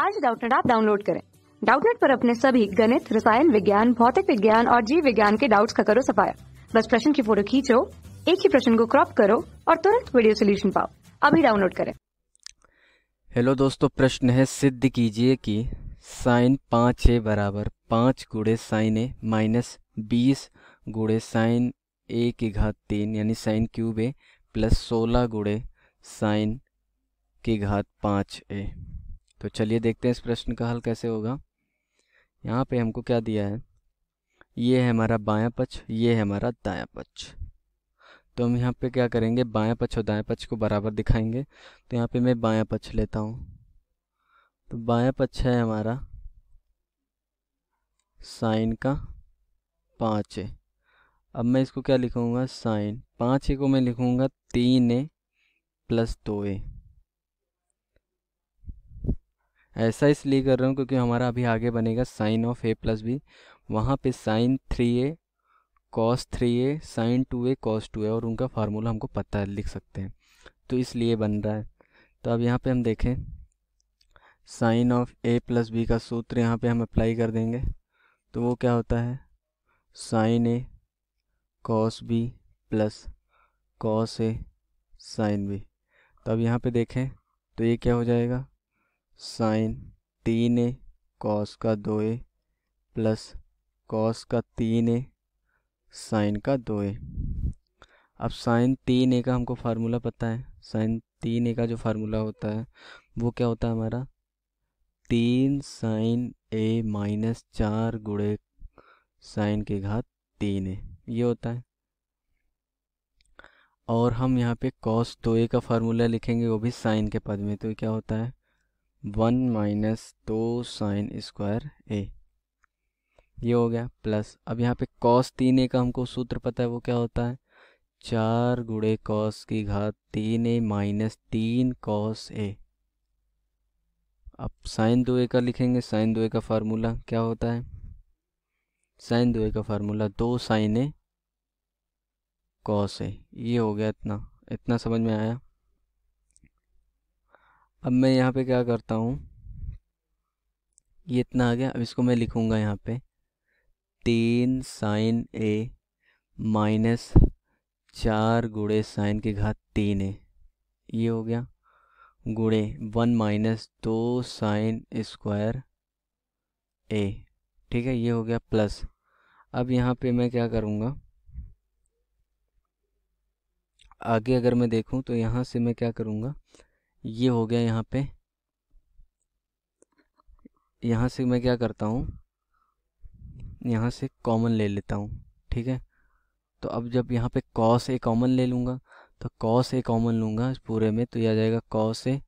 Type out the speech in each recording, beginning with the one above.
आज डाउटनेट आप डाउनलोड करें डाउटनेट पर अपने सभी गणित रसायन विज्ञान भौतिक विज्ञान और जीव विज्ञान के डाउट्स का करो सफाया बस प्रश्न की फोटो खींचो एक ही प्रश्न को क्रॉप करो और तुरंत वीडियो सोल्यूशन पाओ अभी डाउनलोड करें हेलो दोस्तों प्रश्न है सिद्ध कीजिए कि साइन पाँच ए बराबर पाँच गुड़े साइन ए माइनस बीस गुड़े साइन ए की घात तीन यानी साइन क्यूब ए प्लस सोलह गुड़े साइन की घात पाँच ए तो चलिए देखते हैं इस प्रश्न का हल कैसे होगा यहाँ पे हमको क्या दिया है ये है हमारा बायां पक्ष ये है हमारा दायां पक्ष तो हम यहाँ पे क्या करेंगे बायां पक्ष और दायां पक्ष को बराबर दिखाएंगे तो यहाँ पे मैं बायां पक्ष लेता हूँ तो बायां पक्ष है हमारा साइन का पाँच ए अब मैं इसको क्या लिखूँगा साइन पाँच ए को मैं लिखूँगा तीन ए प्लस दो ए ऐसा इसलिए कर रहा हूँ क्योंकि हमारा अभी आगे बनेगा sine of A plus B वहाँ पर sine three A cos three A sine two A cos two A और उनका फार्मूला हमको पता है लिख सकते हैं तो इसलिए बन रहा है तो अब यहाँ पे हम देखें sine of A plus B का सूत्र यहाँ पे हम अप्लाई कर देंगे तो वो क्या होता है sine A cos B plus cos A sine B तो अब यहाँ पे देखें तो ये क्या हो जाएगा साइन तीन ए कॉस का दो ए प्लस कॉस का तीन ए साइन का दो ए अब साइन तीन ए का हमको फार्मूला पता है साइन तीन ए का जो फार्मूला होता है वो क्या होता है हमारा तीन साइन ए माइनस चार गुड़े साइन के घात तीन ए ये होता है और हम यहाँ पे कॉस दो ए का फार्मूला लिखेंगे वो भी साइन के पद में तो क्या होता है वन माइनस दो साइन स्क्वायर ए ये हो गया प्लस अब यहाँ पे कॉस तीन ए का हमको सूत्र पता है वो क्या होता है चार गुड़े कॉस की घात तीन ए माइनस तीन कॉस ए अब साइन दो ए का लिखेंगे साइन दो ए का फार्मूला क्या होता है साइन दो ए का फार्मूला दो साइन ए कॉस ए ये हो गया इतना इतना समझ में आया अब मैं यहाँ पे क्या करता हूँ ये इतना आ गया अब इसको मैं लिखूँगा यहाँ पे तीन साइन ए माइनस चार गुड़े साइन के घात तीन ए ये हो गया गुड़े वन माइनस दो साइन स्क्वायर ए ठीक है ये हो गया प्लस अब यहाँ पे मैं क्या करूँगा आगे अगर मैं देखूँ तो यहाँ से मैं क्या करूँगा ये हो गया यहाँ पे यहाँ से मैं क्या करता हूँ यहाँ से कॉमन ले लेता हूँ ठीक है तो अब जब यहाँ पे कॉस ए कॉमन ले लूँगा तो कॉस ए कॉमन लूँगा इस पूरे में तो यह आ जाएगा कॉस ए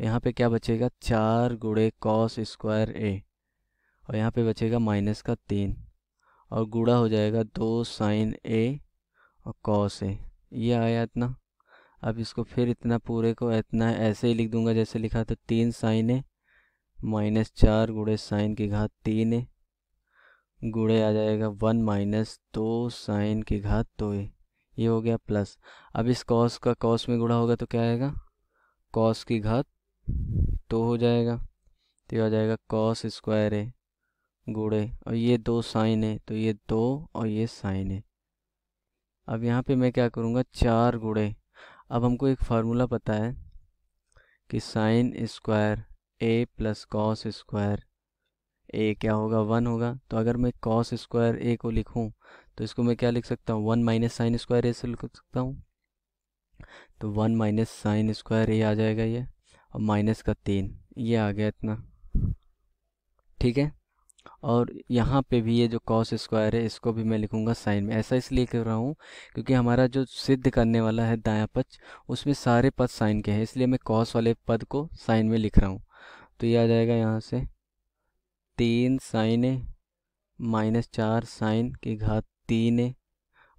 यहाँ पे क्या बचेगा चार गुड़े कॉस स्क्वायर ए और यहाँ पे बचेगा माइनस का तीन और गुड़ा हो जाएगा दो साइन ए और कॉस ए ये आया इतना अब इसको फिर इतना पूरे को इतना ऐसे ही लिख दूंगा जैसे लिखा था तीन साइन है माइनस चार गुड़े साइन की घात तीन है गुड़े आ जाएगा वन माइनस दो साइन की घात दो है ये हो गया प्लस अब इस कॉस का कॉस में गुड़ा होगा तो क्या आएगा कॉस की घात दो हो जाएगा तो ये आ जाएगा कॉस स्क्वायर है गुड़े और ये दो साइन है तो ये दो और ये साइन है अब यहाँ पे मैं क्या करूँगा चार गुड़े अब हमको एक फार्मूला पता है कि sine square A plus cos square A क्या होगा वन होगा तो अगर मैं कॉस स्क्वायर ए को लिखूं तो इसको मैं क्या लिख सकता हूँ one minus sine square A से लिख सकता हूँ तो one minus sine square A आ जाएगा ये और माइनस का तीन ये आ गया इतना ठीक है और यहाँ पे भी ये जो कॉस स्क्वायर है इसको भी मैं लिखूँगा साइन में ऐसा इसलिए कर रहा हूँ क्योंकि हमारा जो सिद्ध करने वाला है दाया पक्ष उसमें सारे पद साइन के हैं इसलिए मैं कॉस वाले पद को साइन में लिख रहा हूँ तो ये आ जाएगा यहाँ से तीन साइन माइनस चार साइन की घात तीन ए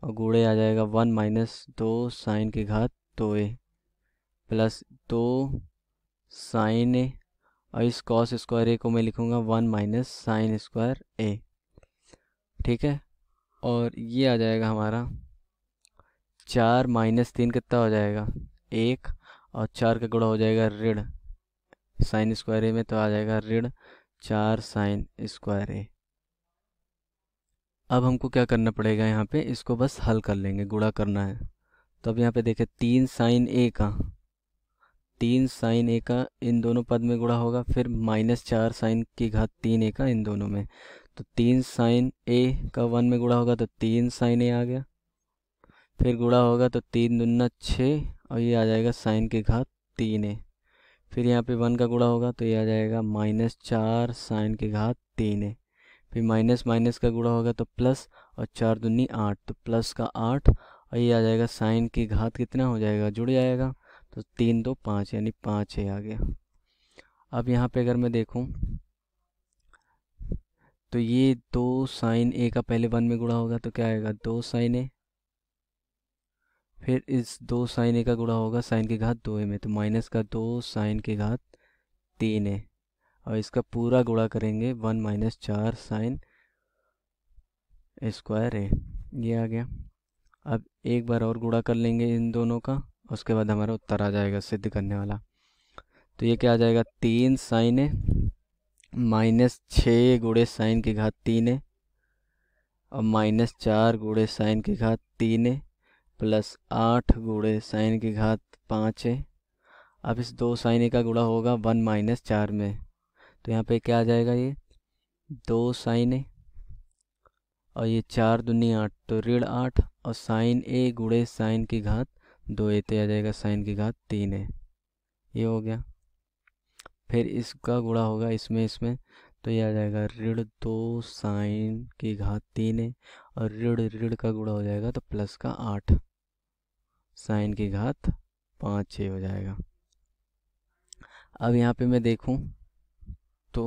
और गुड़े आ जाएगा वन माइनस दो साइन की घात दो ए प्लस दो साइन ए और इस कॉस स्क्वायर ए को मैं लिखूँगा one minus sine square A ठीक है और ये आ जाएगा हमारा चार माइनस तीन कितना हो जाएगा एक और चार का गुड़ा हो जाएगा ऋण साइन स्क्वायर ए में तो आ जाएगा ऋण चार साइन स्क्वायर ए अब हमको क्या करना पड़ेगा यहाँ पे इसको बस हल कर लेंगे गुड़ा करना है तो अब यहाँ पे देखें तीन साइन ए का तीन साइन ए का इन दोनों पद में गुणा होगा फिर माइनस चार साइन की घात तीन ए का इन दोनों में तो तीन साइन ए का वन में गुणा होगा तो तीन साइन ए आ गया फिर गुणा होगा तो तीन दुन्ना छः और ये आ जाएगा साइन की घात तीन ए फिर यहाँ पे वन का गुणा होगा तो ये आ जाएगा माइनस चार साइन की घात तीन ए फिर माइनस माइनस का गुणा होगा तो प्लस और चार दुन्नी आठ तो प्लस का आठ और ये आ जाएगा साइन की घात कितना हो जाएगा जुड़ जाएगा तो तीन दो पाँच यानी पाँच है आ गया अब यहाँ पे अगर मैं देखूँ तो ये दो साइन ए का पहले वन में गुणा होगा तो क्या आएगा दो साइन ए फिर इस दो साइन ए का गुणा होगा साइन के घात दो ए में तो माइनस का दो साइन के घात तीन ए और इसका पूरा गुणा करेंगे वन माइनस चार साइन स्क्वायर ए ये आ गया अब एक बार और गुणा कर लेंगे इन दोनों का उसके बाद हमारा उत्तर आ जाएगा सिद्ध करने वाला तो ये क्या आ जाएगा तीन साइन है माइनस छः गुड़े साइन की घात तीन है और माइनस चार गुड़े साइन की घात तीन है प्लस आठ गुड़े साइन की घात पाँच है अब इस दो साइन का गुड़ा होगा वन माइनस चार में तो यहाँ पे क्या आ जाएगा ये दो साइन है और ये चार दुनी आठ तो ऋण आठ और साइन ए गुड़े साइन की घात दो ए तो आ जाएगा साइन की घात तीन है ये हो गया फिर इसका गुड़ा होगा इसमें इसमें तो ये आ जाएगा ऋण दो साइन की घात तीन है और ऋण ऋण का गुड़ा हो जाएगा तो प्लस का आठ साइन की घात पाँच छ हो जाएगा अब यहाँ पे मैं देखूँ तो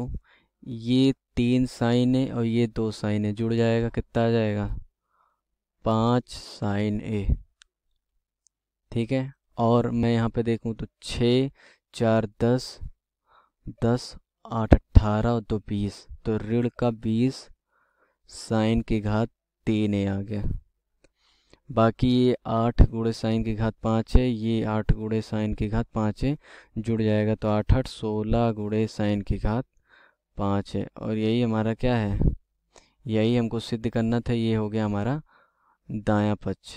ये तीन साइन है और ये दो साइन है जुड़ जाएगा कितना आ जाएगा पाँच साइन ए ठीक है और मैं यहाँ पे देखूँ तो छः चार दस दस आठ अट्ठारह और दो बीस तो ऋण का बीस साइन की घात तीन ए आ गया बाकी ये आठ गुड़े साइन की घात पाँच है ये आठ गुड़े साइन की घात पाँच है जुड़ जाएगा तो आठ आठ सोलह गुड़े साइन की घात पाँच है और यही हमारा क्या है यही हमको सिद्ध करना था ये हो गया हमारा दाया पक्ष